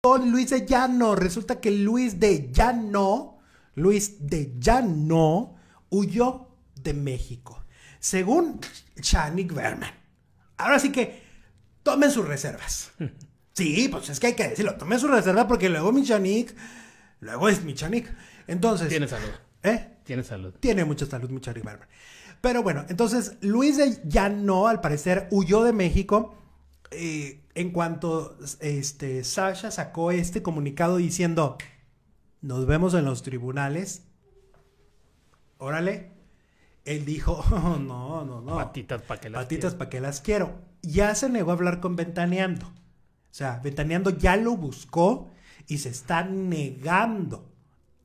con Luis de Llano. Resulta que Luis de Llano, Luis de Llano, huyó de México, según Chanik Berman. Ahora sí que tomen sus reservas. Sí, pues es que hay que decirlo, tomen sus reservas porque luego mi luego es mi Entonces. Tiene salud. ¿Eh? Tiene salud. Tiene mucha salud, mi Chanik Berman. Pero bueno, entonces Luis de Llano, al parecer, huyó de México eh, en cuanto este, Sasha sacó este comunicado diciendo, nos vemos en los tribunales, órale, él dijo, no, no, no. Patitas para que las Patitas para que las quiero. Ya se negó a hablar con Ventaneando. O sea, Ventaneando ya lo buscó y se está negando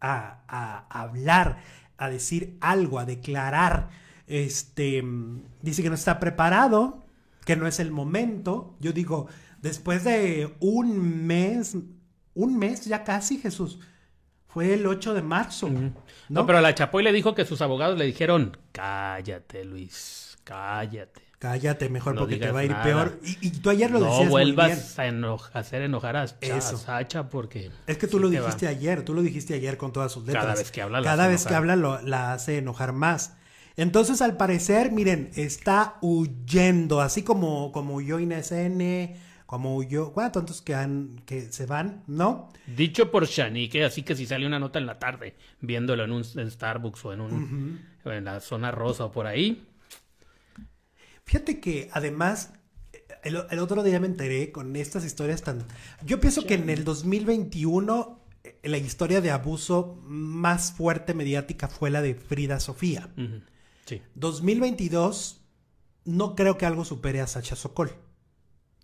a, hablar, a decir algo, a declarar. Este, dice que no está preparado, que no es el momento. Yo digo, después de un mes, un mes ya casi, Jesús. Fue el 8 de marzo. ¿no? pero la Chapoy le dijo que sus abogados le dijeron, cállate, Luis, cállate. Cállate mejor porque te va a ir peor. Y, y, tú ayer lo decías. No vuelvas A, hacer enojar a, Sacha porque. Es que tú lo dijiste ayer, tú lo dijiste ayer con todas sus letras. Cada vez que habla, Cada vez que habla lo, la hace enojar más. Entonces, al parecer, miren, está huyendo, así como, como huyó Inés N., como huyó, bueno, tantos que, han, que se van, ¿no? Dicho por Shanique, así que si sale una nota en la tarde, viéndolo en un Starbucks o en, un, en la zona rosa o por ahí. Fíjate que además el, otro día me enteré con estas historias tan... Yo pienso que en el 2021 eh, la historia de abuso más fuerte mediática fue la de Frida Sofía. Sí. 2022, no creo que algo supere a Sacha Sokol.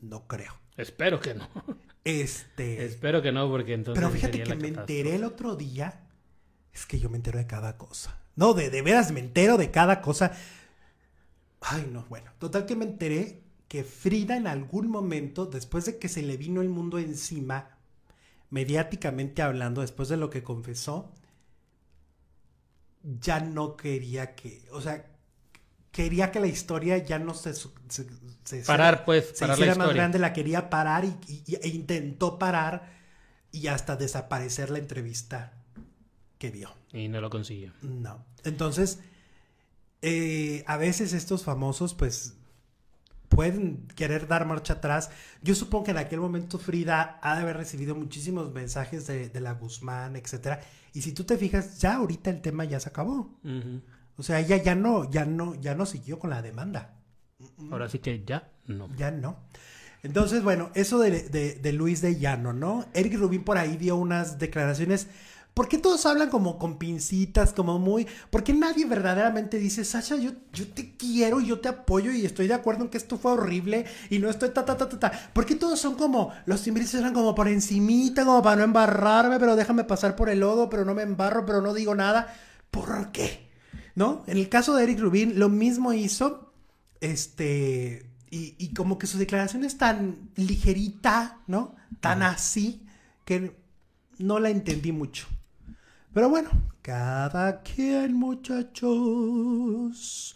No creo. Espero que no. Este. Espero que no, porque entonces. Pero fíjate que me enteré el otro día. Es que yo me entero de cada cosa. No, de, de veras me entero de cada cosa. Ay, no, bueno. Total que me enteré que Frida en algún momento, después de que se le vino el mundo encima, mediáticamente hablando, después de lo que confesó, ya no quería que, o sea, quería que la historia ya no se... Pues, se, parar, pues, hiciera más grande, la quería parar y, e intentó parar y hasta desaparecer la entrevista que vio. Y no lo consiguió. No. Entonces, eh, a veces estos famosos, pues, pueden querer dar marcha atrás. Yo supongo que en aquel momento Frida ha de haber recibido muchísimos mensajes de, de la Guzmán, etcétera. Y si tú te fijas, ya ahorita el tema ya se acabó. O sea, ella ya no, ya no, ya no siguió con la demanda. Ahora sí que ya no. Ya no. Entonces, bueno, eso de, de, de Luis de Llano, ¿no? Eric Rubín por ahí dio unas declaraciones ¿Por qué todos hablan como con pincitas, como muy... ¿Por qué nadie verdaderamente dice, Sasha, yo, yo te quiero, yo te apoyo y estoy de acuerdo en que esto fue horrible y no estoy ta, ta, ta, ta, ta? ¿Por qué todos son como, los timbristas eran como por encimita, como para no embarrarme, pero déjame pasar por el lodo, pero no me embarro, pero no digo nada? ¿Por qué? ¿No? En el caso de Eric Rubin, lo mismo hizo, este... y, como que su declaración es tan ligerita, ¿no? Tan así, que no la entendí mucho. Pero bueno, cada quien muchachos.